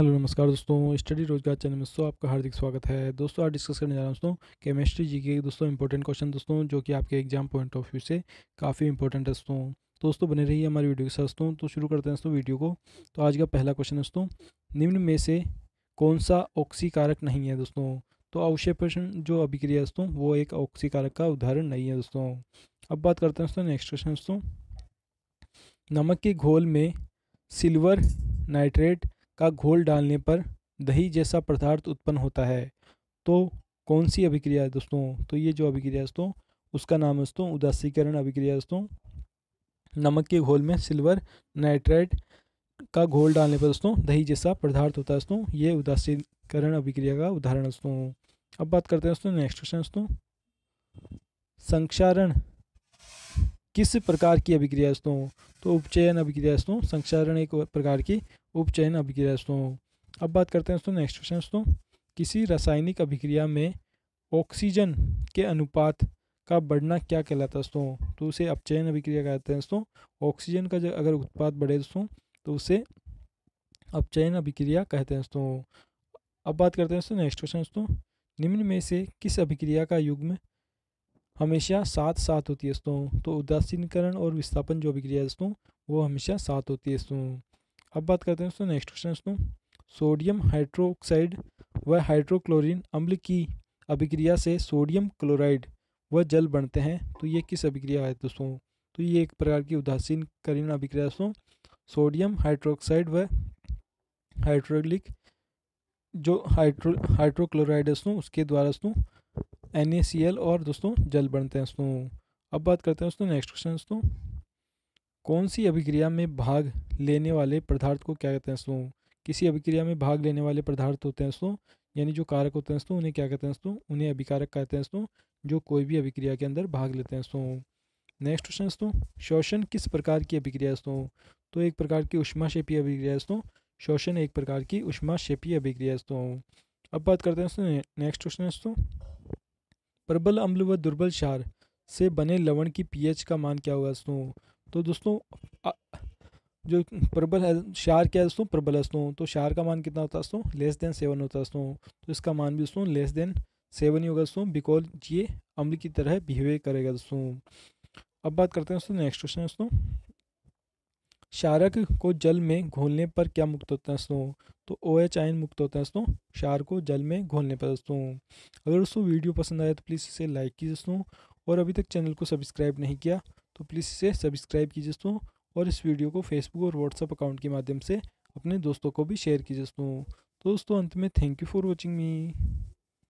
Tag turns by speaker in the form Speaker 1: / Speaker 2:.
Speaker 1: hello नमस्कार दोस्तों study रोजगार चैनल में दोस्तों आपका हार्दिक स्वागत है दोस्तों आज डिस्कस करने जा रहा हूँ दोस्तों केमिस्ट्री जी के दोस्तों इंपॉर्टेंट क्वेश्चन दोस्तों जो कि आपके एग्जाम पॉइंट ऑफ व्यू से काफ़ी इंपॉर्टेंट है दोस्तों तो दोस्तों बने रहिए हमारी वीडियो के साथ दोस्तों तो शुरू करते हैं दोस्तों वीडियो को तो आज का पहला क्वेश्चन दोस्तों निम्न में से कौन सा ऑक्सीकारक नहीं है दोस्तों तो प्रश्न जो अभिक्रिया दोस्तों वो एक ऑक्सीकारक का उदाहरण नहीं है दोस्तों अब बात करते हैं दोस्तों नेक्स्ट क्वेश्चन दोस्तों नमक के घोल में सिल्वर नाइट्रेट का घोल डालने पर दही जैसा पदार्थ उत्पन्न होता है तो कौन सी अभिक्रिया है दोस्तों तो ये जो अभिक्रिया दोस्तों उसका नाम है दोस्तों उदासीकरण अभिक्रिया दोस्तों नमक के घोल में सिल्वर नाइट्राइड का घोल डालने पर दोस्तों दही जैसा पदार्थ होता है दोस्तों ये उदासीकरण अभिक्रिया का उदाहरण दोस्तों अब बात करते हैं दोस्तों नेक्स्ट क्वेश्चन दोस्तों संक्षारण किस प्रकार की अभिक्रिया दोस्तों तो उपचयन अभिक्रिया दोस्तों संक्षारण एक प्रकार की उपचयन अभिक्रिया दोस्तों अब बात करते हैं दोस्तों नेक्स्ट क्वेश्चन दोस्तों किसी रासायनिक अभिक्रिया में ऑक्सीजन के अनुपात का बढ़ना क्या कहलाता है दोस्तों तो उसे अपचयन अभिक्रिया कहते हैं दोस्तों ऑक्सीजन का जब अगर उत्पाद बढ़े दोस्तों तो उसे अपचयन अभिक्रिया कहते हैं दोस्तों अब बात करते हैं दोस्तों नेक्स्ट क्वेश्चन दोस्तों निम्न में से किस अभिक्रिया का युग्म हमेशा साथ साथ होती है दोस्तों तो उदासीनकरण और विस्थापन जो अभिक्रिया दोस्तों वो हमेशा साथ होती है दोस्तों अब बात करते हैं दोस्तों नेक्स्ट क्वेश्चन दोस्तों सोडियम हाइड्रोक्साइड व हाइड्रोक्लोरिन अम्ल की अभिक्रिया से सोडियम क्लोराइड व जल बनते हैं तो ये किस अभिक्रिया है दोस्तों तो ये एक प्रकार की उदासीन करीन अभिक्रिया दोस्तों सोडियम हाइड्रोक्साइड व हाइड्रोलिक जो हाइड्रो हाइड्रोक्लोराइड दोस्तों उसके द्वारा दोस्तों एन और दोस्तों जल बनते हैं दोस्तों अब बात करते हैं दोस्तों नेक्स्ट क्वेश्चन दोस्तों कौन सी अभिक्रिया में भाग लेने वाले पदार्थ को क्या कहते हैं दोस्तों किसी अभिक्रिया में भाग लेने वाले पदार्थ होते हैं दोस्तों यानी जो कारक होते हैं दोस्तों उन्हें क्या कहते हैं दोस्तों उन्हें अभिकारक कहते हैं दोस्तों जो कोई भी अभिक्रिया के अंदर भाग लेते हैं दोस्तों नेक्स्ट क्वेश्चन दोस्तों शोषण किस प्रकार की अभिक्रिया दोस्तों तो एक प्रकार की उष्मा शेपी अभिक्रिया दोस्तों शोषण एक प्रकार की उष्मा शेपी अभिक्रिया दोस्तों अब बात करते हैं दोस्तों नेक्स्ट क्वेश्चन दोस्तों प्रबल अम्ल व दुर्बल क्षार से बने लवण की पीएच का मान क्या होगा दोस्तों तो दोस्तों जो प्रबल है शार क्या है दोस्तों प्रबल है दोस्तों तो शार का मान कितना होता है दोस्तों लेस देन सेवन होता है दोस्तों तो इसका मान भी दोस्तों लेस देन सेवन ही होगा दोस्तों बिकॉज ये अम्ल की तरह बिहेव करेगा दोस्तों अब बात करते हैं दोस्तों नेक्स्ट क्वेश्चन दोस्तों क्षारक को जल में घोलने पर क्या मुक्त होता है दोस्तों तो ओ एच आयन मुक्त होता है दोस्तों क्षार को जल में घोलने पर दोस्तों अगर दोस्तों वीडियो पसंद आया तो प्लीज़ इसे लाइक कीजिए दोस्तों और अभी तक चैनल को सब्सक्राइब नहीं किया तो प्लीज़ इसे सब्सक्राइब कीजिए दोस्तों और इस वीडियो को फेसबुक और व्हाट्सअप अकाउंट के माध्यम से अपने दोस्तों को भी शेयर कीजिए दोस्तों तो दोस्तों अंत में thank you for watching me